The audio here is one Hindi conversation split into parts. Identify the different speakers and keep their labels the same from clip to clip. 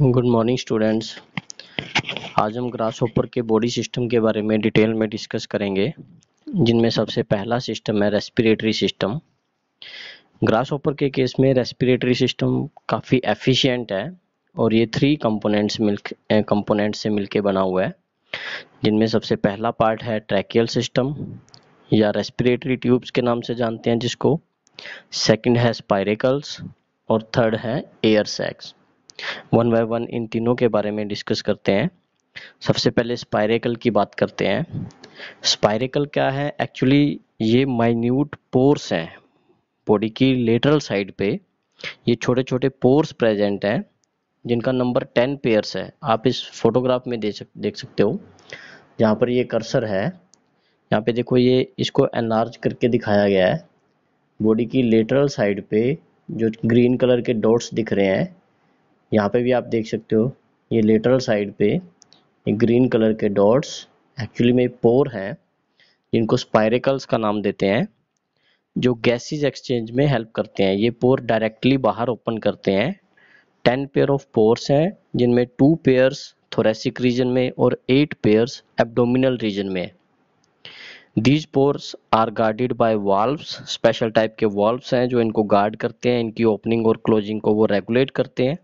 Speaker 1: गुड मॉर्निंग स्टूडेंट्स आज हम ग्रास ओपर के बॉडी सिस्टम के बारे में डिटेल में डिस्कस करेंगे जिनमें सबसे पहला सिस्टम है रेस्पिरेटरी सिस्टम ग्रास ओपर के केस में रेस्पिरेटरी सिस्टम काफ़ी एफिशिएंट है और ये थ्री कंपोनेंट्स मिल कंपोनेंट से मिलके बना हुआ है जिनमें सबसे पहला पार्ट है ट्रैकियल सिस्टम या रेस्पिरेटरी ट्यूब्स के नाम से जानते हैं जिसको सेकेंड है स्पायरेकल्स और थर्ड है air sacs one by one इन तीनों के बारे में डिस्कस करते हैं सबसे पहले स्पायरेकल की बात करते हैं स्पायरेकल क्या है एक्चुअली ये माइन्यूट पोर्स हैं बॉडी की लेटरल साइड पे ये छोटे छोटे पोर्स प्रेजेंट हैं जिनका नंबर टेन पेयर्स है आप इस फोटोग्राफ में देख देख सकते हो जहाँ पर ये कर्सर है यहाँ पे देखो ये इसको एनलार्ज करके दिखाया गया है बॉडी की लेटरल साइड पे जो ग्रीन कलर के डॉट्स दिख रहे हैं यहाँ पे भी आप देख सकते हो ये लेटरल साइड पे ग्रीन कलर के डॉट्स एक्चुअली में पोर हैं जिनको स्पायरिकल्स का नाम देते हैं जो गैसेज एक्सचेंज में हेल्प करते हैं ये पोर डायरेक्टली बाहर ओपन करते हैं टेन पेयर ऑफ पोर्स हैं जिनमें टू पेयर्स थोरेसिक रीजन में और एट पेयर्स एबडोमिनल रीजन में these pores are guarded by valves special type के वाल्व्स हैं जो इनको गार्ड करते हैं इनकी ओपनिंग और क्लोजिंग को वो रेगुलेट करते हैं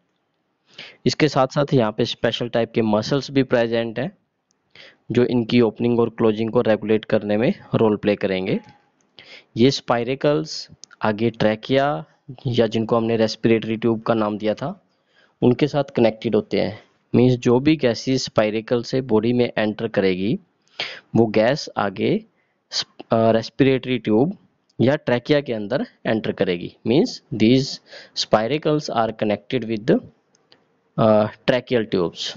Speaker 1: इसके साथ साथ यहाँ पे स्पेशल टाइप के मसल्स भी प्रेजेंट हैं जो इनकी ओपनिंग और क्लोजिंग को रेगुलेट करने में रोल प्ले करेंगे ये स्पाइरेकल्स आगे ट्रैकिया या जिनको हमने रेस्पिरेटरी ट्यूब का नाम दिया था उनके साथ कनेक्टेड होते हैं मीन्स जो भी गैसेस स्पाइरेकल से बॉडी में एंटर करेगी वो गैस आगे रेस्पिरेटरी ट्यूब या ट्रैकिया के अंदर एंटर करेगी means these spiracles are connected with tracheal tubes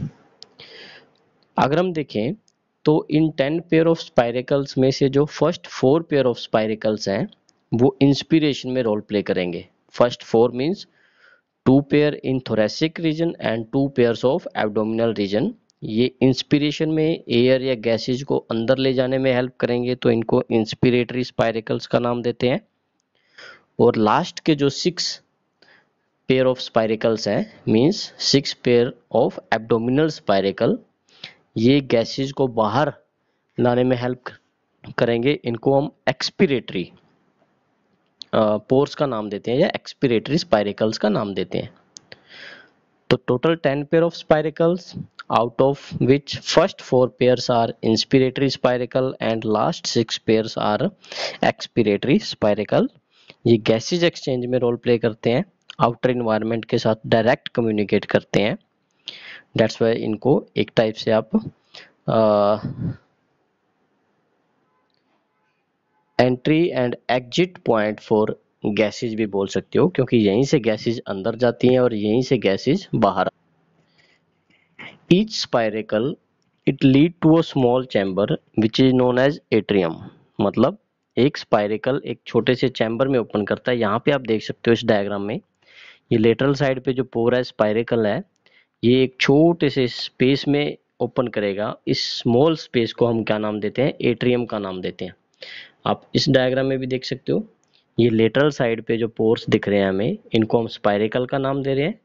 Speaker 1: अगर हम देखें तो इन टेन पेयर ऑफ स्पायरिकल्स में से जो first four pair of spiracles हैं वो इंस्पिरेशन में रोल प्ले करेंगे first four means two pair in thoracic region and two pairs of abdominal region ये इंस्पिरेशन में एयर या गैसेज को अंदर ले जाने में हेल्प करेंगे तो इनको इंस्पिरेटरी स्पाइरिकल्स का नाम देते हैं और लास्ट के जो सिक्स पेयर ऑफ स्पाइरिकल्स है means six pair of abdominal spiracle ये गैसेज को बाहर लाने में हेल्प करेंगे इनको हम एक्सपिरेटरी पोर्स का नाम देते हैं या एक्सपिरेटरी स्पाइरिकल्स का नाम देते हैं तो total ten pair of spiracles out of which first four pairs are inspiratory spiracle and last six pairs are expiratory spiracle ये गैसेज एक्सचेंज में रोल प्ले करते हैं आउटर इन्वायरमेंट के साथ डायरेक्ट कम्युनिकेट करते हैं डेट्स वाई इनको एक टाइप से आप entry and exit point for gases भी बोल सकते हो क्योंकि यहीं से गैसेज अंदर जाती हैं और यहीं से गैसेज बाहर each spiracle it lead to a small chamber which is known as atrium मतलब एक स्पायरेकल एक छोटे से चैम्बर में ओपन करता है यहाँ पे आप देख सकते हो इस डायग्राम में ये लेटरल साइड पे जो पोर है स्पायरिकल है ये एक छोटे से स्पेस में ओपन करेगा इस स्मॉल स्पेस को हम क्या नाम देते हैं एट्रियम का नाम देते हैं आप इस डायग्राम में भी देख सकते हो ये लेटरल साइड पे जो पोर्स दिख रहे हैं हमें इनको हम स्पाइरिकल का नाम दे रहे हैं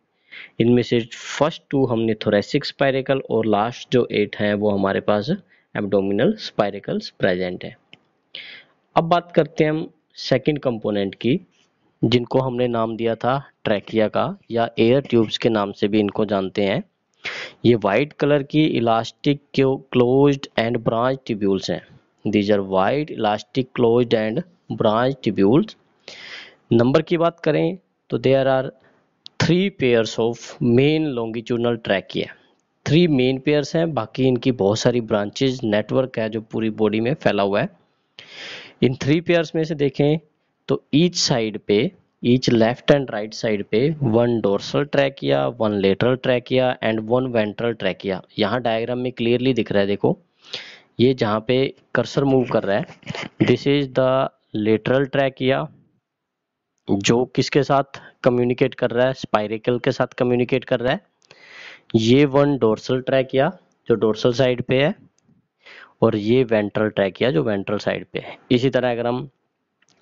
Speaker 1: इनमें से फर्स्ट टू हमने थोरेसिक स्पाइरिकल और लास्ट जो एट है वो हमारे पास एबडोमिनल स्पायरिकल्स प्रेजेंट है अब बात करते हैं हम सेकेंड कंपोनेंट की जिनको हमने नाम दिया था ट्रैकिया का या एयर ट्यूब्स के नाम से भी इनको जानते हैं ये वाइट कलर की elastic close end branch tubules हैं these are white elastic close end branch tubules number की बात करें तो there are three pairs of main longitudinal trachea three main pairs हैं बाकी इनकी बहुत सारी ब्रांचेज नेटवर्क है जो पूरी बॉडी में फैला हुआ है इन थ्री पेयर्स में से देखें तो ईच साइड पे each left and right side पे one dorsal trachea one lateral trachea and one ventral trachea यहाँ डायग्राम में क्लियरली दिख रहा है देखो ये जहाँ पे कर्सर मूव कर रहा है this is the lateral trachea जो किसके साथ कम्युनिकेट कर रहा है स्पाइरिकल के साथ कम्युनिकेट कर रहा है ये वन डोर्सल ट्रैकिया जो डोर्सल साइड पे है और ये वेंट्रल ट्रैकिया जो वेंट्रल साइड पे है इसी तरह अगर हम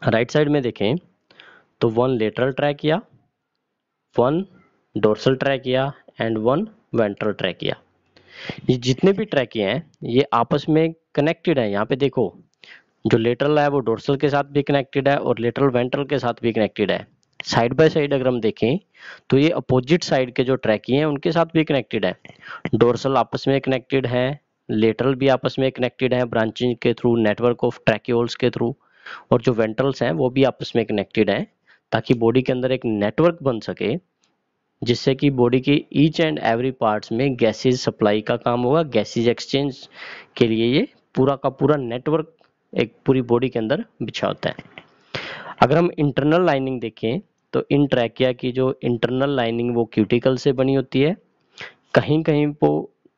Speaker 1: राइट साइड में देखें तो one lateral trachea one dorsal किया and one ventral trachea ये जितने भी ट्रैक हैं ये आपस में कनेक्टेड है यहाँ पे देखो जो लेटरल है वो डोर्सल के साथ भी कनेक्टेड है और लेटरल वेंट्रल के साथ भी कनेक्टेड है साइड बाय साइड अगर हम देखें तो ये अपोजिट साइड के जो ट्रैकी हैं उनके साथ भी कनेक्टेड है डोर्सल आपस में कनेक्टेड है लेटरल भी आपस में कनेक्टेड है ब्रांचिंग के थ्रू नेटवर्क ऑफ ट्रैक्योल्स के थ्रू और जो वेंट्रल्स हैं वो भी आपस में कनेक्टेड हैं ताकि बॉडी के अंदर एक नेटवर्क बन सके जिससे कि बॉडी के ईच एंड एवरी पार्ट्स में गैसेज सप्लाई का काम होगा गैसेज एक्सचेंज के लिए ये पूरा का पूरा नेटवर्क एक पूरी बॉडी के अंदर बिछा होता है अगर हम इंटरनल लाइनिंग देखें तो इन ट्रैकिया की जो इंटरनल लाइनिंग वो क्यूटिकल से बनी होती है कहीं कहीं वो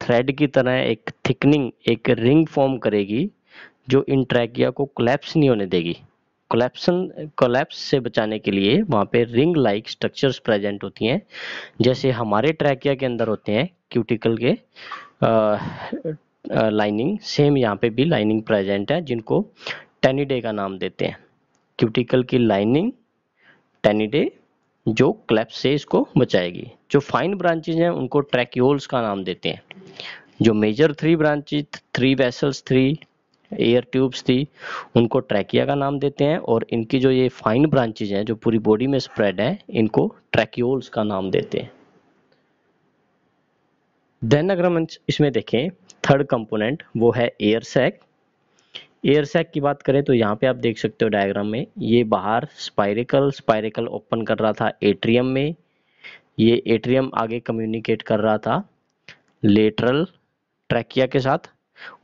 Speaker 1: थ्रेड की तरह एक थिकनिंग एक रिंग फॉर्म करेगी जो इन ट्रैकिया को क्लैप्स नहीं होने देगी कोलेप्सन कोलेप्स से बचाने के लिए वहाँ पे रिंग लाइक स्ट्रक्चर्स प्रेजेंट होती हैं जैसे हमारे ट्रैकिया के अंदर होते हैं क्यूटिकल के लाइनिंग सेम यहाँ पे भी लाइनिंग प्रेजेंट है जिनको टेनिडे का नाम देते हैं क्यूटिकल की लाइनिंग टेनिडे जो क्लैप्स से इसको बचाएगी जो फाइन ब्रांचेज हैं उनको ट्रैक्योल्स का नाम देते हैं जो major three branches three vessels three air tubes थी उनको ट्रैकिया का नाम देते हैं और इनकी जो ये फाइन ब्रांचेज हैं जो पूरी बॉडी में स्प्रेड है इनको ट्रैक्योल्स का नाम देते हैं देन अगर हम इसमें देखें थर्ड कंपोनेंट वो है एयर सैक एयर सैक की बात करें तो यहाँ पे आप देख सकते हो डायग्राम में ये बाहर स्पाइरिकल स्पाइरिकल ओपन कर रहा था एट्रियम में ये एट्रियम आगे कम्युनिकेट कर रहा था लेटरल ट्रैकिया के साथ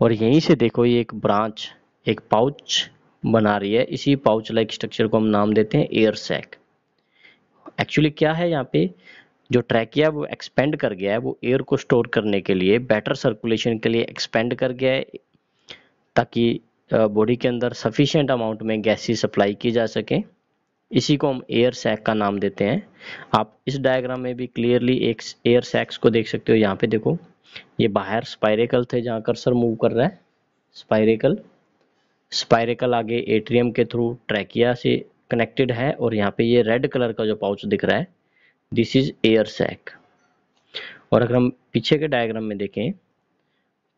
Speaker 1: और यहीं से देखो ये एक ब्रांच एक पाउच बना रही है इसी पाउच लाइक स्ट्रक्चर को हम नाम देते हैं एयर सैक एक्चुअली क्या है यहाँ पे जो ट्रैकिया वो एक्सपेंड कर गया है वो एयर को स्टोर करने के लिए बेटर सर्कुलेशन के लिए एक्सपेंड कर गया है ताकि बॉडी के अंदर सफिशेंट अमाउंट में गैसेस सप्लाई की जा सके इसी को हम एयर सैक का नाम देते हैं आप इस डायग्राम में भी क्लियरली एक एयर सैक्स को देख सकते हो यहाँ पे देखो ये बाहर स्पाइरेकल थे जहां कर्सर मूव कर रहा है स्पाइरेकल स्पाइरेकल आगे एट्रियम के थ्रू ट्रैकिया से कनेक्टेड है और यहाँ पे ये रेड कलर का जो पाउच दिख रहा है दिस इज एयर सैक और अगर हम पीछे के डायग्राम में देखें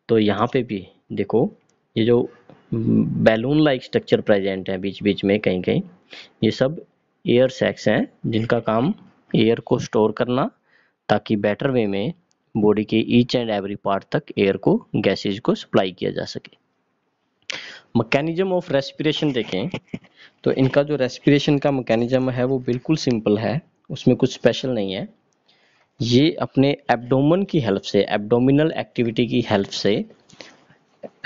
Speaker 1: तो यहाँ पे भी देखो ये जो बैलून लाइक स्ट्रक्चर प्रेजेंट है बीच बीच में कहीं कहीं ये सब एयर सैक्स हैं जिनका काम एयर को स्टोर करना ताकि बेटर वे में बॉडी के ईच एंड एवरी पार्ट तक एयर को गैसेज को सप्लाई किया जा सके मकैनिज्म ऑफ रेस्पिरेशन देखें तो इनका जो रेस्पिरेशन का मकैनिज्म है वो बिल्कुल सिंपल है उसमें कुछ स्पेशल नहीं है ये अपने एब्डोमन की हेल्प से एब्डोमिनल एक्टिविटी की हेल्प से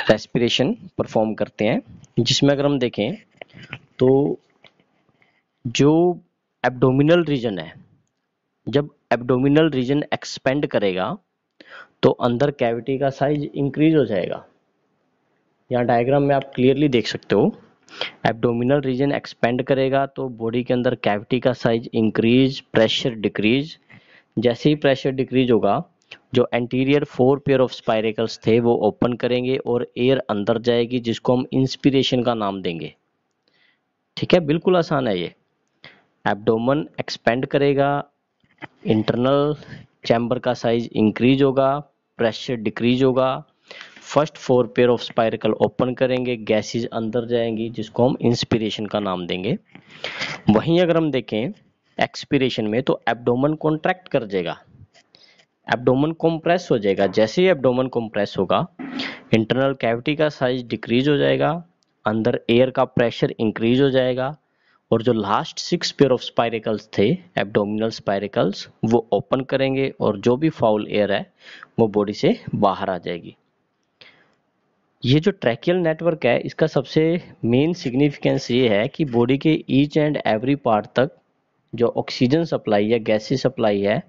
Speaker 1: रेस्पिरेशन परफॉर्म करते हैं जिसमें अगर हम देखें तो जो एब्डोमिनल रीजन है जब एब्डोमिनल रीजन एक्सपेंड करेगा तो अंदर कैविटी का साइज इंक्रीज हो जाएगा यहाँ डायग्राम में आप क्लियरली देख सकते हो एब्डोमिनल रीजन एक्सपेंड करेगा तो बॉडी के अंदर कैविटी का साइज इंक्रीज प्रेशर डिक्रीज जैसे ही प्रेशर डिक्रीज होगा जो anterior four pair of spiracles थे वो ओपन करेंगे और एयर अंदर जाएगी जिसको हम इंस्पिरेशन का नाम देंगे ठीक है बिल्कुल आसान है ये एब्डोमन एक्सपेंड करेगा इंटरनल चैम्बर का साइज इंक्रीज होगा प्रेशर डिक्रीज होगा first four pair of spiracle open करेंगे गैसेस अंदर जाएंगी जिसको हम इंस्पिरेशन का नाम देंगे वहीं अगर हम देखें एक्सपिरेशन में तो एब्डोमन कॉन्ट्रैक्ट कर जाएगा एब्डोमन कॉम्प्रेस हो जाएगा जैसे ही एब्डोमन कॉम्प्रेस होगा इंटरनल कैविटी का साइज डिक्रीज हो जाएगा अंदर एयर का प्रेशर इंक्रीज हो जाएगा और जो last six pair of spiracles थे एब्डोमिनल स्पायरिकल्स वो ओपन करेंगे और जो भी फाउल एयर है वो बॉडी से बाहर आ जाएगी ये जो ट्रैकियल नेटवर्क है इसका सबसे मेन सिग्निफिकेंस ये है कि बॉडी के ईच एंड एवरी पार्ट तक जो ऑक्सीजन सप्लाई या गैसी सप्लाई है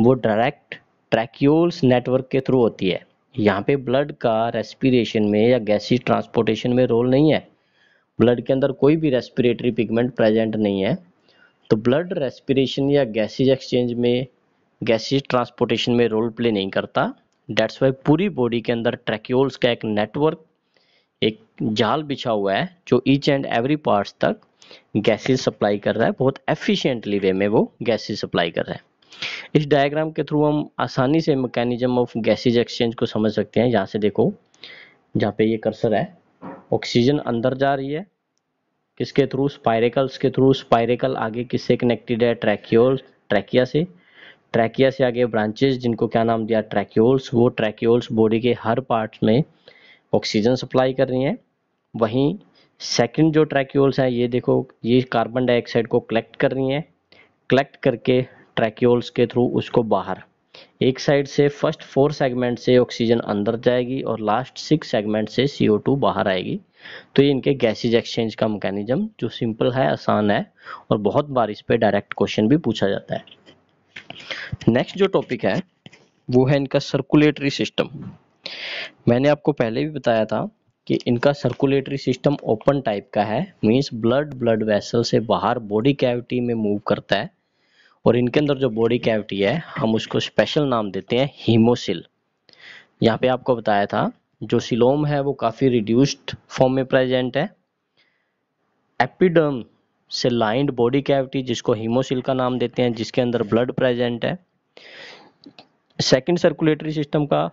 Speaker 1: वो डायरेक्ट ट्रैक्यूल्स नेटवर्क के थ्रू होती है यहाँ पे ब्लड का रेस्पिरेशन में या गैसी ट्रांसपोर्टेशन में रोल नहीं है ब्लड के अंदर कोई भी रेस्पिरेटरी पिगमेंट प्रेजेंट नहीं है तो ब्लड रेस्पिरेशन या गैसेज एक्सचेंज में गैसेज ट्रांसपोर्टेशन में रोल प्ले नहीं करता डेट्स वाई पूरी बॉडी के अंदर ट्रैक्योल्स का एक नेटवर्क एक जाल बिछा हुआ है जो ईच एंड एवरी पार्ट्स तक गैसेज सप्लाई कर रहा है बहुत एफिशिएंटली वे में वो गैसेज सप्लाई कर रहा है इस डायग्राम के थ्रू हम आसानी से मैकेनिज्म ऑफ गैसेज एक्सचेंज को समझ सकते हैं यहाँ से देखो जहाँ पे ये कर्सर है ऑक्सीजन अंदर जा रही है किसके थ्रू स्पायरेकल्स के थ्रू स्पायरेकल आगे किससे कनेक्टेड है ट्रैक्योल ट्रैकिया से ट्रैकिया से आगे ब्रांचेस जिनको क्या नाम दिया ट्रैक्योल्स वो ट्रैक्योल्स बॉडी के हर पार्ट में ऑक्सीजन सप्लाई कर रही हैं वहीं सेकंड जो ट्रैक्योल्स हैं ये देखो ये कार्बन डाइऑक्साइड को कलेक्ट कर रही हैं कलेक्ट करके ट्रैक्योल्स के थ्रू उसको बाहर एक साइड से फर्स्ट फोर सेगमेंट से ऑक्सीजन अंदर जाएगी और लास्ट सिक्स सेगमेंट से टू बाहर आएगी तो ये इनके गैसेज एक्सचेंज का मैकेनिज्म जो सिंपल है आसान है और बहुत बार इस पर डायरेक्ट क्वेश्चन भी पूछा जाता है नेक्स्ट जो टॉपिक है वो है इनका सर्कुलेटरी सिस्टम मैंने आपको पहले भी बताया था कि इनका सर्कुलेटरी सिस्टम ओपन टाइप का है मींस ब्लड ब्लड वेसल से बाहर बॉडी कैविटी में मूव करता है और इनके अंदर जो बॉडी कैविटी है हम उसको स्पेशल नाम देते हैं हीमोसिल यहाँ पे आपको बताया था जो सिलोम है वो काफ़ी रिड्यूस्ड फॉर्म में प्रेजेंट है एपिडर्म से लाइंड बॉडी कैविटी जिसको हीमोसिल का नाम देते हैं जिसके अंदर ब्लड प्रेजेंट है सेकेंड सर्कुलेटरी सिस्टम का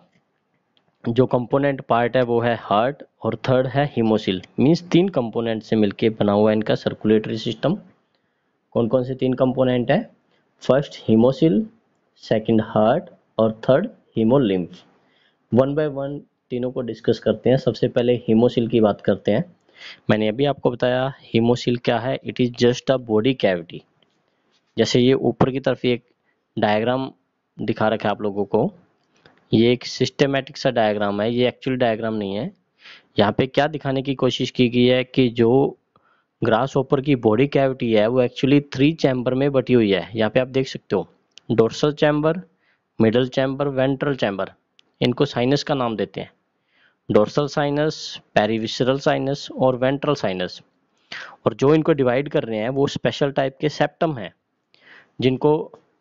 Speaker 1: जो कंपोनेंट पार्ट है वो है हार्ट और थर्ड है हीमोसिल मींस तीन कंपोनेंट से मिलके बना हुआ है इनका सर्कुलेटरी सिस्टम कौन कौन से तीन कंपोनेंट है फर्स्ट हीमोसिल सेकंड हार्ट और third haemolymph one by one तीनों को डिस्कस करते हैं सबसे पहले हीमोसिल की बात करते हैं मैंने अभी आपको बताया हीमोसिल क्या है it is just a body cavity जैसे ये ऊपर की तरफ एक डायग्राम दिखा रखा है आप लोगों को ये एक सिस्टमेटिक सा डायग्राम है ये एक्चुअल डायग्राम नहीं है यहाँ पे क्या दिखाने की कोशिश की गई है कि जो ग्रास ओपर की बॉडी कैविटी है वो एक्चुअली थ्री चैम्बर में बटी हुई है यहाँ पे आप देख सकते हो dorsal chamber middle chamber ventral chamber इनको साइनस का नाम देते हैं डोर्सल साइनस पेरिविसरल साइनस और वेंट्रल साइनस और जो इनको डिवाइड कर रहे हैं वो स्पेशल टाइप के सेप्टम हैं जिनको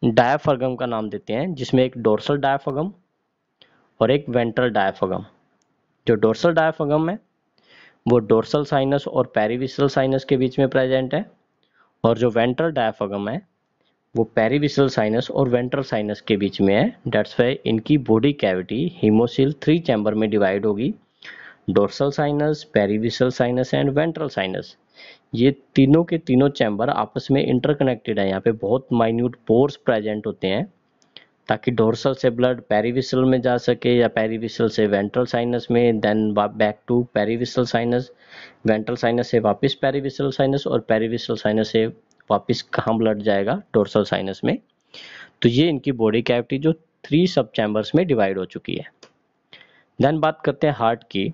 Speaker 1: डायफ्रागम का नाम देते हैं जिसमें एक डोर्सल डायफ्रागम और एक वेंट्रल डायफ्रागम जो डोर्सल डायफ्रागम है वो डोर्सल साइनस और पेरीविसल साइनस के बीच में प्रेजेंट है और जो वेंट्रल डायफगम है वो पेरीविसल साइनस और वेंट्रल साइनस के बीच में है डेट्स वे इनकी body cavity haemocoel three chamber में डिवाइड होगी dorsal sinus perivisceral sinus and ventral sinus ये तीनों के तीनों चैम्बर आपस में इंटरकनेक्टेड है यहाँ पे बहुत माइन्यूट पोर्स प्रेजेंट होते हैं ताकि डोर्सल से ब्लड पेरीविसल में जा सके या पेरीविसल से वेंट्रल साइनस में then back to perivisceral sinus ventral sinus से वापस पेरीविसल साइनस और पेरीविसल साइनस से वापस कहाँ ब्लड जाएगा डोर्सल साइनस में तो ये इनकी बॉडी कैविटी जो थ्री सब चैम्बर्स में डिवाइड हो चुकी है देन बात करते हैं हार्ट की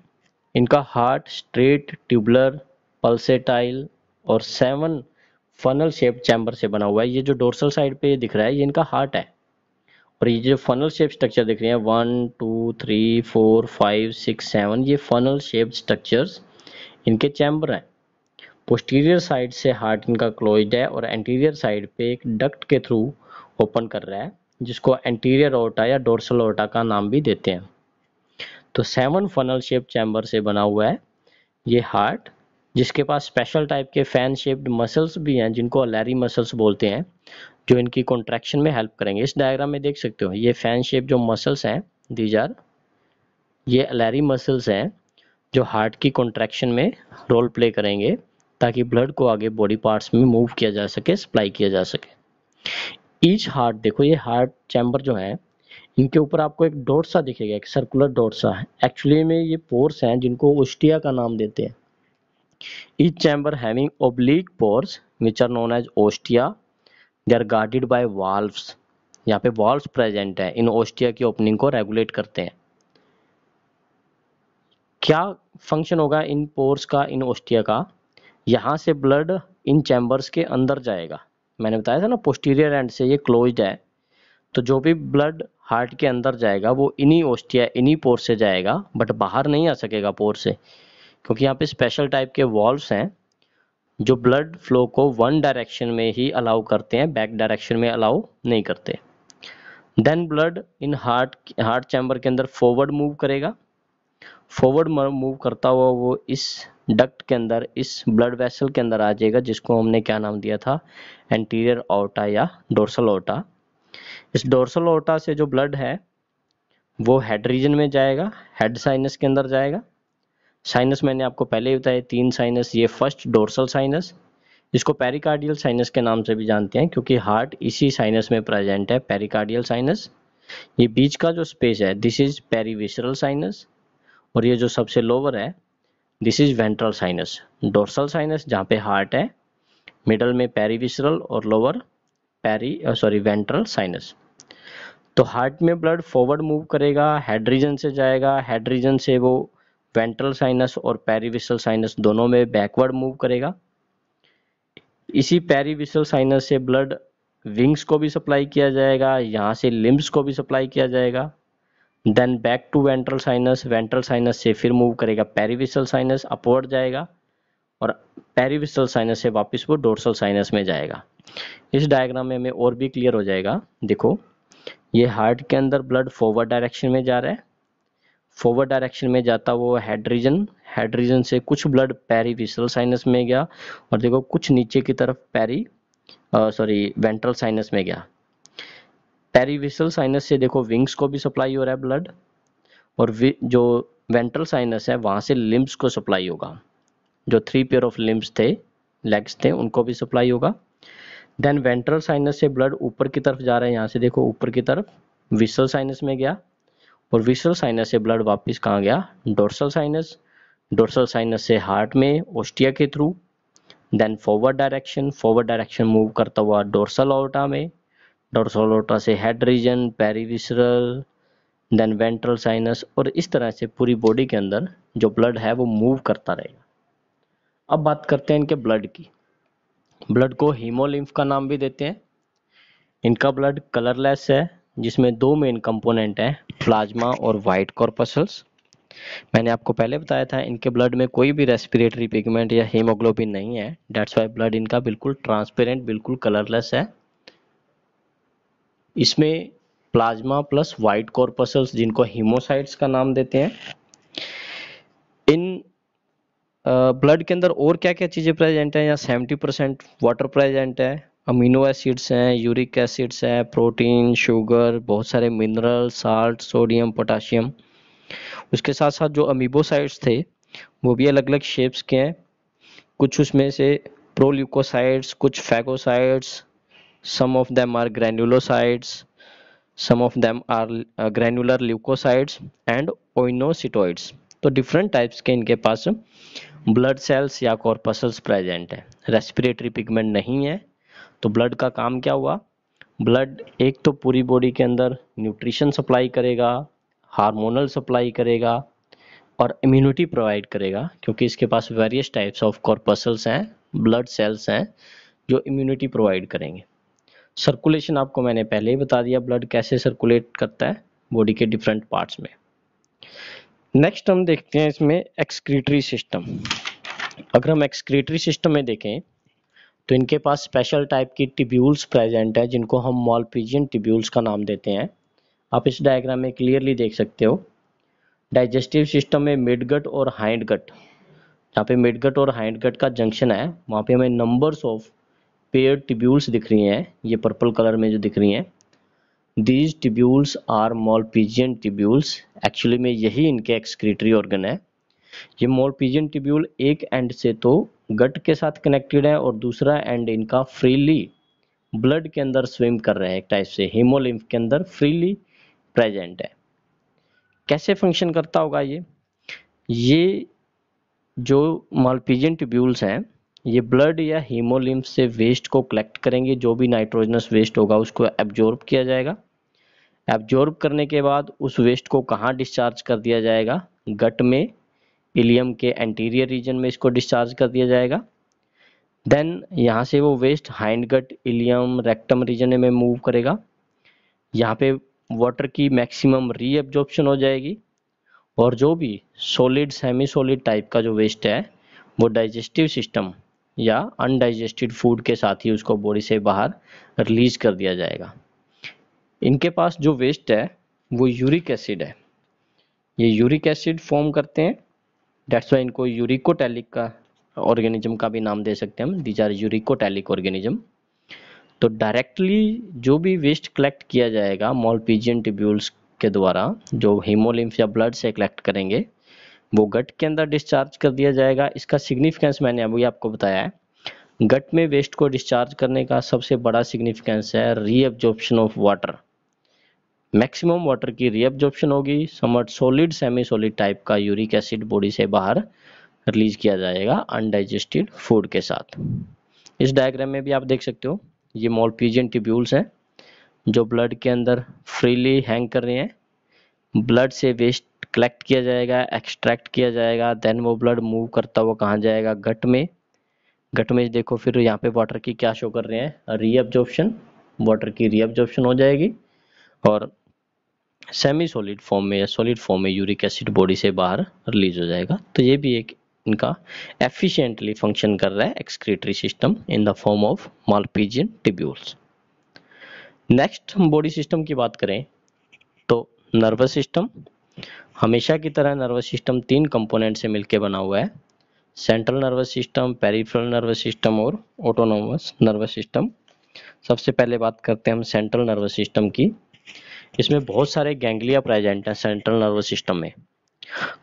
Speaker 1: इनका हार्ट स्ट्रेट ट्यूबलर पल्सेटाइल और सेवन फनल शेप चैम्बर से बना हुआ है ये जो डोर्सल साइड पे दिख रहा है ये इनका हार्ट है और ये जो फनल शेप स्ट्रक्चर देख रहे हैं one two three four five six seven ये फनल शेप स्ट्रक्चर्स इनके चैम्बर हैं पोस्टीरियर साइड से हार्ट इनका क्लोज्ड है और एंटीरियर साइड पे एक डक्ट के थ्रू ओपन कर रहा है जिसको एंटीरियर ओटा या डोर्सल ओटा का नाम भी देते हैं तो सेवन फनल शेप चैम्बर से बना हुआ है ये हार्ट जिसके पास स्पेशल टाइप के फैन शेप्ड मसल्स भी हैं जिनको अलैरी मसल्स बोलते हैं जो इनकी कॉन्ट्रैक्शन में हेल्प करेंगे इस डायग्राम में देख सकते हो ये फैन शेप जो मसल्स हैं दीज आर ये अलैरी मसल्स हैं जो हार्ट की कॉन्ट्रैक्शन में रोल प्ले करेंगे ताकि ब्लड को आगे बॉडी पार्ट्स में मूव किया जा सके सप्लाई किया जा सके ईच हार्ट देखो ये हार्ट चैम्बर जो है इनके ऊपर आपको एक डोट सा दिखेगा एक सर्कुलर डोट सा है एक्चुअली में ये पोर्स हैं जिनको ओस्टिया का नाम देते हैं Each chamber having oblique pores which are known as ostia. They are guarded by valves. यहाँ पे valves present है इन ostia की opening को regulate करते हैं क्या फंक्शन होगा इन पोर्स का इन ओस्टिया का यहाँ से ब्लड इन चैम्बर्स के अंदर जाएगा मैंने बताया था ना पोस्टीरियर एंड से ये क्लोज्ड है तो जो भी ब्लड हार्ट के अंदर जाएगा वो इन्हीं ओस्टिया इन्हीं पोर से जाएगा बट बाहर नहीं आ सकेगा पोर से क्योंकि यहाँ पे स्पेशल टाइप के वॉल्व हैं जो ब्लड फ्लो को वन डायरेक्शन में ही अलाउ करते हैं बैक डायरेक्शन में अलाउ नहीं करते then blood in heart heart chamber के अंदर फॉरवर्ड मूव करेगा फॉरवर्ड मूव करता हुआ वो इस डक्ट के अंदर इस ब्लड वेसल के अंदर आ जाएगा जिसको हमने क्या नाम दिया था एंटीरियर ओटा या डोर्सल ओटा इस डोर्सल ओटा से जो ब्लड है वो हेड रीजन में जाएगा हेड साइनस के अंदर जाएगा साइनस मैंने आपको पहले ही बताया तीन साइनस ये फर्स्ट डोर्सल साइनस इसको पेरिकार्डियल साइनस के नाम से भी जानते हैं क्योंकि हार्ट इसी साइनस में प्रेजेंट है पेरिकार्डियल साइनस ये बीच का जो स्पेस है दिस इज पेरीविसरल साइनस और ये जो सबसे लोअर है this is ventral sinus dorsal sinus जहाँ पे हार्ट है मिडल में पेरीविसरल और lower peri sorry ventral sinus तो हार्ट में ब्लड फॉरवर्ड मूव करेगा हेड रीजन से जाएगा हेड रीजन से वो वेंट्रल साइनस और पेरीविसल साइनस दोनों में बैकवर्ड मूव करेगा इसी पेरीविसल साइनस से ब्लड विंग्स को भी सप्लाई किया जाएगा यहाँ से लिम्ब्स को भी सप्लाई किया जाएगा then back to ventral sinus ventral sinus से फिर मूव करेगा पेरीविसल साइनस अपवर्ड जाएगा और पेरीविसल साइनस से वापस वो डोर्सल साइनस में जाएगा इस डायग्राम में हमें और भी क्लियर हो जाएगा देखो ये हार्ट के अंदर ब्लड फॉरवर्ड डायरेक्शन में जा रहा है फॉरवर्ड डायरेक्शन में जाता वो हाइड्रीजन हाइड्रीजन से कुछ ब्लड पैरी विसरल साइनस में गया और देखो कुछ नीचे की तरफ पैरी सॉरी वेंट्रल साइनस में गया पेरिविसल साइनस से देखो विंग्स को भी सप्लाई हो रहा है ब्लड और जो वेंट्रल साइनस है वहां से लिम्ब्स को सप्लाई होगा जो थ्री पेयर ऑफ लिम्ब्स थे लेग्स थे उनको भी सप्लाई होगा देन वेंट्रल साइनस से ब्लड ऊपर की तरफ जा रहा है यहाँ से देखो ऊपर की तरफ विसल साइनस में गया और विसरल साइनस से ब्लड वापस कहाँ गया डोर्सल साइनस डोर्सल साइनस से हार्ट में ओस्टिया के through then forward direction forward direction move करता हुआ डोर्सल ओटा में डोर्सल ओटा से head region perivisceral then ventral sinus और इस तरह से पूरी बॉडी के अंदर जो ब्लड है वो मूव करता रहेगा अब बात करते हैं इनके ब्लड की ब्लड को हीमोलिम्फ का नाम भी देते हैं इनका ब्लड कलरलेस है जिसमें दो मेन कंपोनेंट हैं प्लाज्मा और वाइट कॉर्पसल्स मैंने आपको पहले बताया था इनके ब्लड में कोई भी रेस्पिरेटरी पिगमेंट या हीमोग्लोबिन नहीं है डेट्स वाई ब्लड इनका बिल्कुल ट्रांसपेरेंट बिल्कुल कलरलेस है इसमें प्लाज्मा प्लस वाइट कॉर्पसल्स जिनको हीमोसाइट्स का नाम देते हैं इन ब्लड के अंदर और क्या क्या चीज़ें प्रेजेंट है या सेवेंटी परसेंट वाटर प्रेजेंट है अमीनो एसिड्स हैं यूरिक एसिड्स हैं प्रोटीन शुगर बहुत सारे मिनरल साल्ट सोडियम पोटाशियम उसके साथ साथ जो अमीबोसाइड्स थे वो भी अलग अलग शेप्स के हैं कुछ उसमें से प्रोल्यूकोसाइड्स कुछ phagocytes some of them are granulocytes some of them are granular leucocytes and oenocytoids तो डिफरेंट टाइप्स के इनके पास ब्लड सेल्स या कॉर्पसल्स प्रेजेंट हैं रेस्पिरेटरी पिगमेंट नहीं है तो ब्लड का काम क्या हुआ ब्लड एक तो पूरी बॉडी के अंदर न्यूट्रिशन सप्लाई करेगा हार्मोनल सप्लाई करेगा और इम्यूनिटी प्रोवाइड करेगा क्योंकि इसके पास वेरियस टाइप्स ऑफ कॉर्पसल्स हैं ब्लड सेल्स हैं जो इम्यूनिटी प्रोवाइड करेंगे सर्कुलेशन आपको मैंने पहले ही बता दिया ब्लड कैसे सर्कुलेट करता है बॉडी के डिफरेंट पार्ट्स में नेक्स्ट हम देखते हैं इसमें एक्सक्रीटरी सिस्टम अगर हम एक्सक्रीटरी सिस्टम में देखें तो इनके पास स्पेशल टाइप की टिब्यूल्स प्रेजेंट है जिनको हम मॉलपीजियन टिब्यूल्स का नाम देते हैं आप इस डायग्राम में क्लियरली देख सकते हो डाइजेस्टिव सिस्टम में मिडगट और हाइंड गट जहाँ पे मिडगट और हाइंड गट का जंक्शन है वहाँ पे हमें नंबर्स ऑफ पेयर टिब्यूल्स दिख रही हैं ये पर्पल कलर में जो दिख रही हैं these tubules are Malpighian tubules actually में यही इनके एक्सक्रीटरी ऑर्गन है ये मॉलपीजियन टिब्यूल एक एंड से तो गट के साथ कनेक्टेड है और दूसरा एंड इनका फ्रीली ब्लड के अंदर स्विम कर रहे हैं एक टाइप से हीमोलिम्फ के अंदर फ्रीली प्रेजेंट है कैसे फंक्शन करता होगा ये ये जो मालपीजियन ट्यूब्यूल्स हैं ये ब्लड या हीमोलिम्फ से वेस्ट को कलेक्ट करेंगे जो भी नाइट्रोजनस वेस्ट होगा उसको एब्जॉर्ब किया जाएगा एब्जॉर्ब करने के बाद उस वेस्ट को कहाँ डिस्चार्ज कर दिया जाएगा गट में इलियम के एंटीरियर रीजन में इसको डिस्चार्ज कर दिया जाएगा देन यहाँ से वो waste hind gut ileum rectum region में मूव करेगा यहाँ पे वाटर की मैक्सिमम रीएब्जॉर्प्शन हो जाएगी और जो भी सॉलिड सेमी सॉलिड टाइप का जो वेस्ट है वो डाइजेस्टिव सिस्टम या अनडाइजेस्टेड फूड के साथ ही उसको बॉडी से बाहर रिलीज कर दिया जाएगा इनके पास जो वेस्ट है वो यूरिक एसिड है ये यूरिक एसिड फॉर्म करते हैं डेट्स वाई इनको यूरिकोटैलिक का ऑर्गेनिज्म का भी नाम दे सकते हैं हम दीज आर यूरिकोटैलिक ऑर्गेनिज्म तो डायरेक्टली जो भी वेस्ट कलेक्ट किया जाएगा मॉलपीजियन ट्यूब्यूल्स के द्वारा जो हीमोलिम्फ या ब्लड से कलेक्ट करेंगे वो गट के अंदर डिस्चार्ज कर दिया जाएगा इसका सिग्निफिकेंस मैंने अभी आपको बताया है गट में वेस्ट को डिस्चार्ज करने का सबसे बड़ा सिग्निफिकेंस है reabsorption of water maximum water की रीअब्जॉर्प्शन होगी समर्ट सॉलिड सेमी सॉलिड टाइप का यूरिक एसिड बॉडी से बाहर रिलीज किया जाएगा अनडाइजेस्टेड फूड के साथ इस डायग्राम में भी आप देख सकते हो ये मोलपीजियन ट्यूब्यूल्स हैं जो ब्लड के अंदर फ्रीली हैंग कर रहे हैं ब्लड से वेस्ट कलेक्ट किया जाएगा एक्सट्रैक्ट किया जाएगा देन वो ब्लड मूव करता हुआ कहाँ जाएगा गट में गट में देखो फिर यहाँ पे वाटर की क्या शो कर रहे हैं रीअब्जॉर्प्शन वाटर की रीअब्जॉर्प्शन हो जाएगी और सेमी सॉलिड फॉर्म में या सॉलिड फॉर्म में यूरिक एसिड बॉडी से बाहर रिलीज हो जाएगा तो ये भी एक इनका एफिशिएंटली फंक्शन कर रहा है excretory system in the form of Malpighian tubules next हम बॉडी सिस्टम की बात करें तो नर्वस सिस्टम हमेशा की तरह नर्वस सिस्टम तीन कंपोनेंट से मिलकर बना हुआ है central nervous system peripheral nervous system और ऑटोनोमस नर्वस सिस्टम सबसे पहले बात करते हैं हम सेंट्रल नर्वस सिस्टम की इसमें बहुत सारे गैंगलिया प्रेजेंट हैं सेंट्रल नर्वस सिस्टम में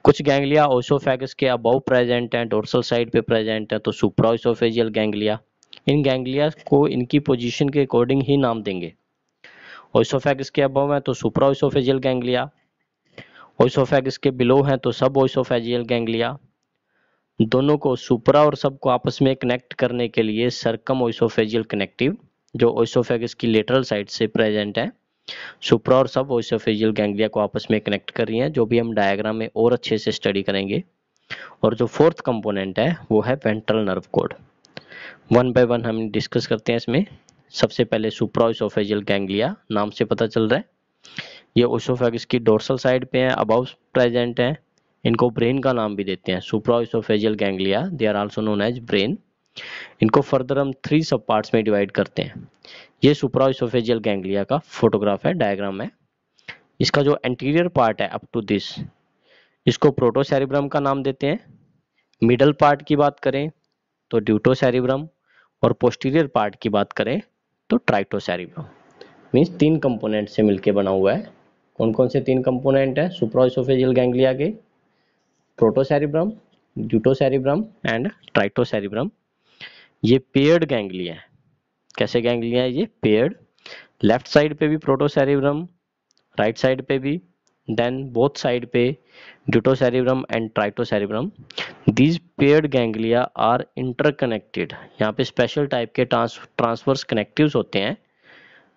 Speaker 1: कुछ गैंग्लिया ओसोफेगस के अबव प्रेजेंट हैं डोर्सल साइड पे प्रेजेंट है तो सुप्राइसोफेजियल गैंगलिया इन गैंगलिया को इनकी पोजीशन के अकॉर्डिंग ही नाम देंगे ओसोफेगस के अबव है तो ओसोफेजियल गैंगलिया ओसोफेगस के बिलो हैं तो सब ओसोफेजियल गैंगलिया दोनों को सुपरा और सब को आपस में कनेक्ट करने के लिए सरकम ओसोफेजियल कनेक्टिव जो ओसोफेगस की लेटरल साइड से प्रेजेंट है सुप्रा और सब ओसियोफेजियल गैंग्लिया को आपस में कनेक्ट कर रही हैं जो भी हम डायग्राम में और अच्छे से स्टडी करेंगे और जो फोर्थ कंपोनेंट है वो है ventral nerve cord one by one हम डिस्कस करते हैं इसमें सबसे पहले सुप्रा ओसोफेजियल गैंग्लिया नाम से पता चल रहा है ये ओसोफेगस की डोर्सल साइड पे है अबाउ प्रेजेंट है इनको ब्रेन का नाम भी देते हैं supra oesophageal ganglia they are also known as brain इनको फर्दर हम थ्री सब पार्ट्स में डिवाइड करते हैं ये सुप्रा गैंगलिया गैंग्लिया का फोटोग्राफ है डायग्राम है इसका जो एंटीरियर पार्ट है अप टू दिस इसको प्रोटोसेरिब्रम का नाम देते हैं मिडल पार्ट की बात करें तो ड्यूटोसेरिब्रम और पोस्टीरियर पार्ट की बात करें तो ट्राइटोसेरिब्रम मीन्स तीन कंपोनेंट से मिलके बना हुआ है कौन कौन से तीन कंपोनेंट है सुप्राइसोफेजियल गैंग्लिया के प्रोटोसेरिब्रम ड्यूटोसेरिब्रम एंड ट्राइटोसेरिब्रम ये पेयर्ड गैंगलिया है कैसे गैंगलिया है ये पेयर्ड लेफ्ट साइड पे भी प्रोटोसेरिब्रम राइट साइड पे भी देन बोथ साइड पे deutocerebrum and tritocerebrum these paired ganglia are interconnected यहाँ पे स्पेशल टाइप के ट्रांस ट्रांसवर्स कनेक्टिव्स होते हैं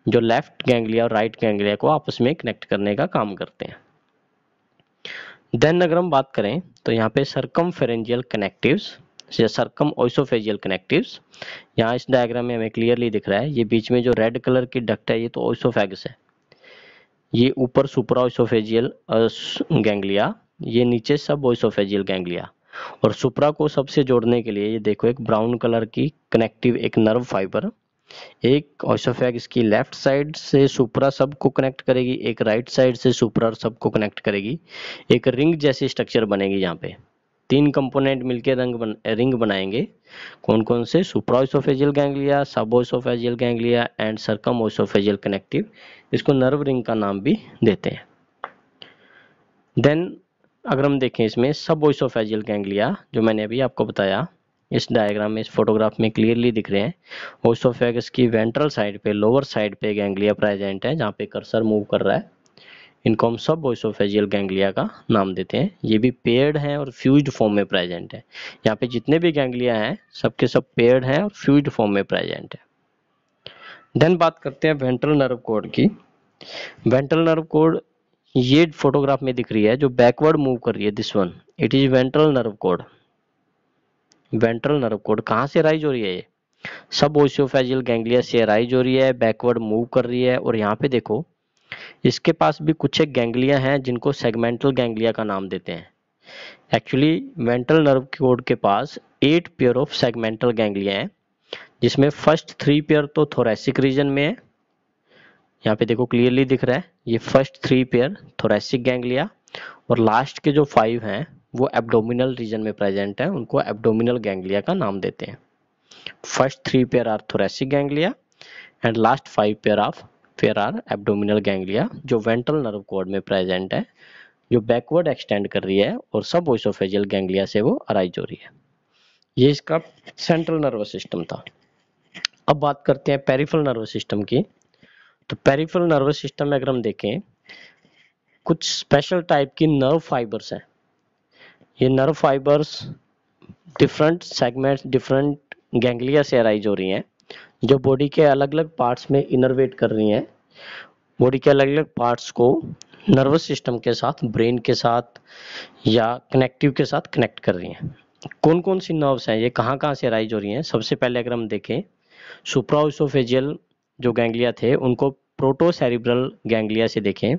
Speaker 1: जो लेफ्ट गैंगलिया और राइट गैंगलिया को आपस में कनेक्ट करने का काम करते हैं देन अगर हम बात करें तो यहाँ पे circum pharyngeal connectives circum oesophageal connectives यहाँ इस डायग्राम में हमें क्लियरली दिख रहा है ये बीच में जो रेड कलर की डक्ट है ये तो ओइसोफेगस है ये ऊपर सुपरा ओइसोफेजियल गैंगलिया ये नीचे सब ओइसोफेजियल गैंगलिया और सुपरा को सबसे जोड़ने के लिए ये देखो एक ब्राउन कलर की कनेक्टिव एक नर्व फाइबर एक ऑसोफेग इसकी लेफ्ट साइड से सुपरा सब को कनेक्ट करेगी एक राइट साइड से सुपरा सब को कनेक्ट करेगी एक रिंग जैसी स्ट्रक्चर बनेगी यहाँ पे तीन कंपोनेंट मिलके रंग बन, रिंग बनाएंगे कौन कौन से supraoesophageal ganglia suboesophageal ganglia and circumoesophageal connective इसको नर्व रिंग का नाम भी देते हैं देन अगर हम देखें इसमें सब ओसोफेजियल गैंग्लिया जो मैंने अभी आपको बताया इस डायग्राम में इस फोटोग्राफ में क्लियरली दिख रहे हैं ओसोफेगस की वेंट्रल साइड पे लोअर साइड पे गैंग्लिया प्रेजेंट है जहाँ पे कर्सर मूव कर रहा है इनको हम सब ओइसोफेजियल गैंग्लिया का नाम देते हैं ये भी पेयर्ड हैं और फ्यूज फॉर्म में प्रेजेंट है यहाँ पे जितने भी गैंग्लिया हैं सबके सब पेयर्ड हैं और फ्यूज फॉर्म में प्रेजेंट है देन बात करते हैं वेंट्रल नर्व कोड की वेंट्रल नर्व कोड ये फोटोग्राफ में दिख रही है जो बैकवर्ड मूव कर रही है this one it is ventral nerve cord ventral nerve cord कहाँ से राइज हो रही है ये सब ओसियोफेजियल गैंग्लिया से राइज हो रही है बैकवर्ड मूव कर रही है और यहाँ पे देखो इसके पास भी कुछ एक गैंग्लिया हैं जिनको सेगमेंटल गैंग्लिया का नाम देते हैं एक्चुअली वेंट्रल नर्व कोड के पास eight pair of segmental ganglia हैं जिसमें फर्स्ट थ्री पेयर तो थोरेसिक रीजन में है यहाँ पे देखो क्लियरली दिख रहा है ये first three pair thoracic ganglia और लास्ट के जो फाइव हैं वो एब्डोमिनल रीजन में प्रेजेंट है उनको एब्डोमिनल गैंग्लिया का नाम देते हैं first three pair are thoracic ganglia and last five pair of fair are abdominal ganglia जो वेंट्रल नर्व कोड में प्रेजेंट है जो बैकवर्ड एक्सटेंड कर रही है और सब ओसोफेजियल गैंग्लिया से वो अराइज हो रही है ये इसका सेंट्रल नर्वस सिस्टम था अब बात करते हैं पेरिफल नर्वस सिस्टम की तो पेरिफल नर्वस सिस्टम में अगर हम देखें कुछ स्पेशल टाइप की नर्व फाइबर्स हैं ये nerve fibres different segments different ganglia से अराइज हो रही हैं जो बॉडी के अलग अलग पार्ट्स में इनरवेट कर रही हैं बॉडी के अलग अलग पार्ट्स को नर्वस सिस्टम के साथ ब्रेन के साथ या कनेक्टिव के साथ कनेक्ट कर रही हैं कौन कौन सी नर्व्स हैं ये कहाँ कहाँ से राइज हो रही हैं सबसे पहले अगर हम देखें सुप्राउसोफेजियल जो गैंग्लिया थे उनको प्रोटोसेरिब्रल गैंग्लिया से देखें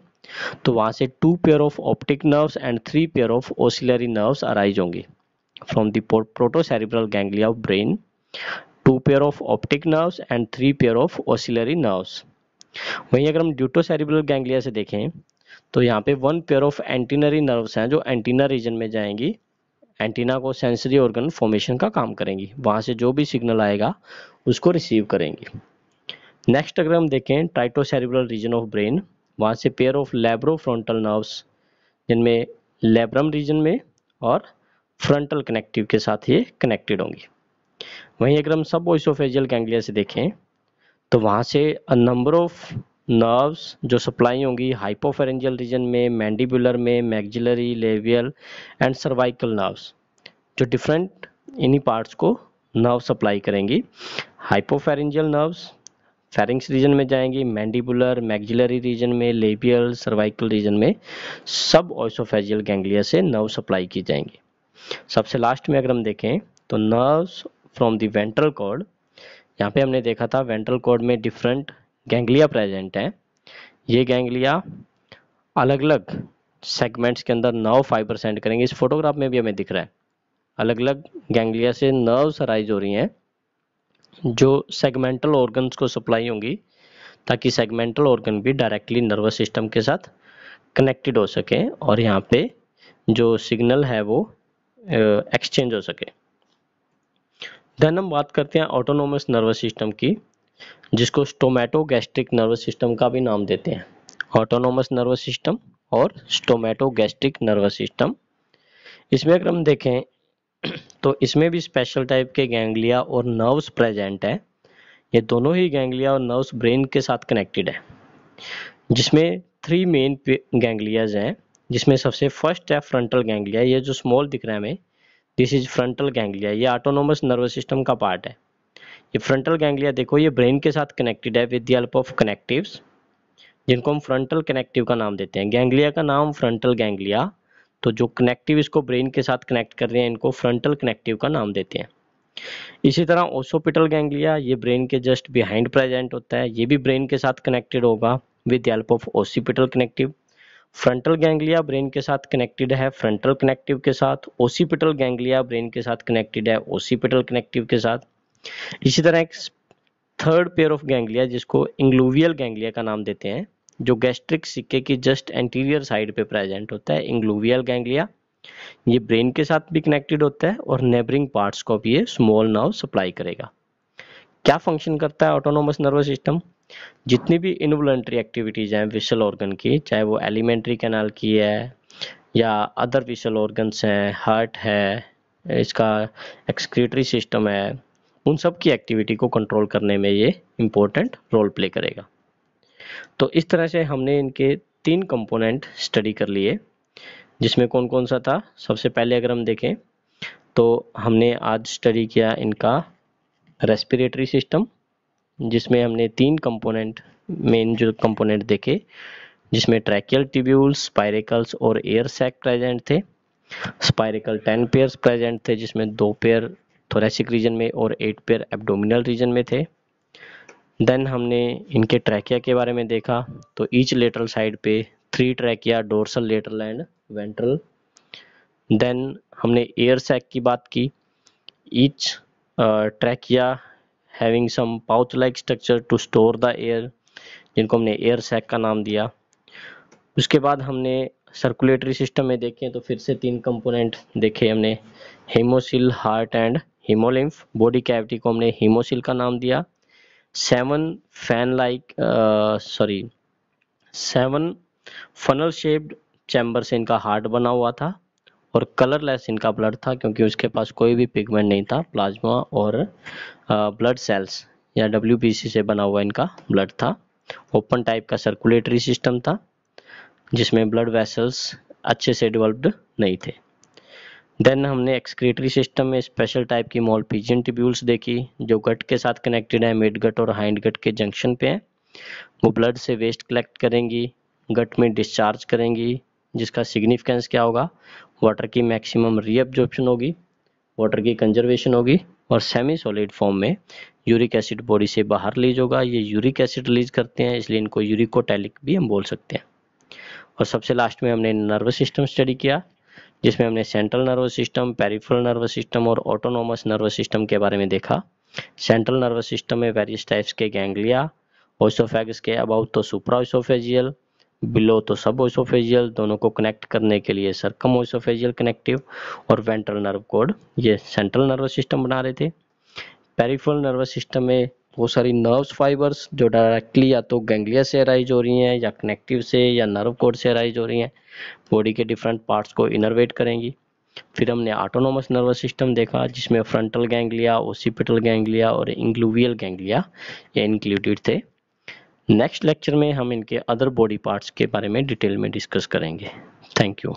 Speaker 1: तो वहाँ से two pair of optic nerves and three pair of ocellary nerves arise होंगे from the protocerebral ganglia of brain two pair of optic nerves and three pair of ocellary nerves वहीं अगर हम ड्यूटोसेरिब्रल गैंग्लिया से देखें तो यहाँ पे one pair of antennary nerves हैं जो एंटीना रीजन में जाएंगी एंटीना को सेंसरी ऑर्गन फॉर्मेशन का काम करेंगी वहाँ से जो भी सिग्नल आएगा उसको रिसीव करेंगी नेक्स्ट अगर हम देखें ट्राइटोसेरिब्रल रीजन ऑफ ब्रेन वहाँ से पेयर ऑफ लेब्रोफ्रंटल नर्व्स जिनमें लेब्रम रीजन में और फ्रंटल कनेक्टिव के साथ ये कनेक्टेड होंगी वहीं अगर हम सब ओइसोफेजियल कैंग्लिया से देखें तो वहाँ से अ नंबर ऑफ नर्व्स जो सप्लाई होंगी हाइपोफेरेंजियल रीजन में मैंडिबुलर में मैगजिलरी लेवियल एंड सर्वाइकल नर्व्स जो डिफरेंट इन्हीं पार्ट्स को नर्व सप्लाई करेंगी हाइपोफेरेंजियल नर्व्स फेरिंग्स रीजन में जाएंगी मैंडिबुलर मैगजिलरी रीजन में लेबियल सर्वाइकल रीजन में सब ऑइसोफेजियल गैंग्लिया से नर्व सप्लाई की जाएंगी सबसे लास्ट में अगर हम देखें तो nerves from the ventral cord यहाँ पे हमने देखा था वेंट्रल कॉर्ड में डिफरेंट गैंग्लिया प्रेजेंट हैं ये गैंग्लिया अलग अलग सेगमेंट्स के अंदर नर्व फाइबर सेंड करेंगे इस फोटोग्राफ में भी हमें दिख रहा है अलग अलग गैंग्लिया से नर्व्स अराइज हो रही हैं जो सेगमेंटल ऑर्गन्स को सप्लाई होंगी ताकि सेगमेंटल ऑर्गन भी डायरेक्टली नर्वस सिस्टम के साथ कनेक्टेड हो सके और यहाँ पे जो सिग्नल है वो एक्सचेंज हो सके देन हम बात करते हैं ऑटोनोमस नर्वस सिस्टम की जिसको स्टोमेटोगैस्ट्रिक नर्वस सिस्टम का भी नाम देते हैं ऑटोनोमस नर्वस सिस्टम और गैस्ट्रिक नर्वस सिस्टम इसमें अगर हम देखें तो इसमें भी स्पेशल टाइप के गैंग्लिया और नर्व्स प्रेजेंट है ये दोनों ही गैंग्लिया और नर्व्स ब्रेन के साथ कनेक्टेड है जिसमें थ्री मेन गैंग्लियाज हैं जिसमें सबसे फर्स्ट है फ्रंटल गैंग्लिया ये जो स्मॉल दिख रहा है हमें दिस इज फ्रंटल गैंग्लिया ये ऑटोनोमस नर्वस सिस्टम का पार्ट है ये फ्रंटल गैंग्लिया देखो ये ब्रेन के साथ कनेक्टेड है with the help of connective जिनको हम फ्रंटल कनेक्टिव का नाम देते हैं गैंग्लिया का नाम फ्रंटल गैंग्लिया तो जो कनेक्टिव इसको ब्रेन के साथ कनेक्ट कर रहे हैं इनको फ्रंटल कनेक्टिव का नाम देते हैं इसी तरह ओसोपिटल गैंग्लिया ये ब्रेन के जस्ट बिहाइंड प्रेजेंट होता है ये भी ब्रेन के साथ कनेक्टेड होगा with the help of occipital connective frontal ganglia brain के साथ कनेक्टेड है फ्रंटल कनेक्टिव के साथ ओसीपिटल गैंग्लिया ब्रेन के साथ कनेक्टेड है ओसीपिटल कनेक्टिव के साथ इसी तरह एक थर्ड पेयर ऑफ गैंग्लिया जिसको इंग्लूवियल गैंग्लिया का नाम देते हैं जो गैस्ट्रिक सिक्के की जस्ट एंटीरियर साइड पे प्रेजेंट होता है इंग्लूवियल गैंग्लिया ये ब्रेन के साथ भी कनेक्टेड होता है और नेबरिंग पार्ट्स को भी ये स्मॉल नर्व सप्लाई करेगा क्या फंक्शन करता है ऑटोनोमस नर्वस सिस्टम जितनी भी इनवॉलेंट्री एक्टिविटीज़ हैं विशल ऑर्गन की चाहे वो एलिमेंट्री कैनाल की है या अदर विशल ऑर्गन्स हैं हार्ट है इसका एक्सक्रीटरी सिस्टम है उन सब की एक्टिविटी को कंट्रोल करने में ये इम्पोर्टेंट रोल प्ले करेगा तो इस तरह से हमने इनके तीन कंपोनेंट स्टडी कर लिए जिसमें कौन कौन सा था सबसे पहले अगर हम देखें तो हमने आज स्टडी किया इनका रेस्पिरेटरी सिस्टम जिसमें हमने तीन कंपोनेंट मेन जो कंपोनेंट देखे जिसमें ट्रैकियल ट्यूब्यूल्स स्पाइरेकल्स और एयर सैक प्रेजेंट थे स्पाइरेकल टेन पेयर प्रेजेंट थे जिसमें दो पेयर थोरेसिक रीजन में और एट पेयर एब्डोमिनल रीजन में थे देन हमने इनके ट्रैकिया के बारे में देखा तो ईच लेटरल साइड पे three trachea dorsal lateral and ventral then हमने एयर सैक की बात की each trachea having some pouch like structure to store the air जिनको हमने एयर सैक का नाम दिया उसके बाद हमने सर्कुलेटरी सिस्टम में देखें तो फिर से तीन कंपोनेंट देखे हमने haemocoel heart and haemolymph body cavity को हमने हीमोसिल का नाम दिया seven fan like sorry seven funnel shaped chamber से इनका हार्ट बना हुआ था और कलरलेस इनका ब्लड था क्योंकि उसके पास कोई भी पिगमेंट नहीं था प्लाज्मा और ब्लड सेल्स या डब्ल्यू से बना हुआ इनका ब्लड था ओपन टाइप का सर्कुलेटरी सिस्टम था जिसमें ब्लड वेसल्स अच्छे से डेवलप्ड नहीं थे देन हमने एक्सक्रेटरी सिस्टम में स्पेशल टाइप की मॉल पीजियन ट्यूब्यूल्स देखी जो गट के साथ कनेक्टेड है मिड गट और हाइंड गट के जंक्शन पे हैं वो ब्लड से वेस्ट कलेक्ट करेंगी गट में डिस्चार्ज करेंगी जिसका सिग्निफिकेंस क्या होगा वाटर की मैक्सिमम रीअब्जॉर्प्शन होगी वाटर की कंजर्वेशन होगी और सेमी सॉलिड फॉर्म में यूरिक एसिड बॉडी से बाहर रिलीज होगा ये यूरिक एसिड रिलीज करते हैं इसलिए इनको यूरिकोटैलिक भी हम बोल सकते हैं और सबसे लास्ट में हमने नर्वस सिस्टम स्टडी किया जिसमें हमने central nervous system peripheral nervous system और ऑटोनोमस नर्वस सिस्टम के बारे में देखा सेंट्रल नर्वस सिस्टम में वेरियस टाइप्स के गैंग्लिया ओसोफेगस के अबाउट तो सुप्रा ओसोफेजियल बिलो तो सब ओसोफेजियल दोनों को कनेक्ट करने के लिए सरकम ओसोफेजियल कनेक्टिव और वेंट्रल नर्व कोड ये सेंट्रल नर्वस सिस्टम बना रहे थे पेरिफेरल नर्वस सिस्टम में बहुत सारी नर्व्स फाइबर्स जो डायरेक्टली या तो गैंग्लिया से अराइज हो रही हैं या कनेक्टिव से या नर्व कोड से अराइज हो रही हैं बॉडी के डिफरेंट पार्ट्स को इनरवेट करेंगी फिर हमने ऑटोनोमस नर्वस सिस्टम देखा जिसमें फ्रंटल गैंग्लिया ओसीपिटल गैंग्लिया और इंग्लूवियल गैंग्लिया ये इंक्लूडेड थे नेक्स्ट लेक्चर में हम इनके अदर बॉडी पार्ट्स के बारे में डिटेल में डिस्कस करेंगे थैंक यू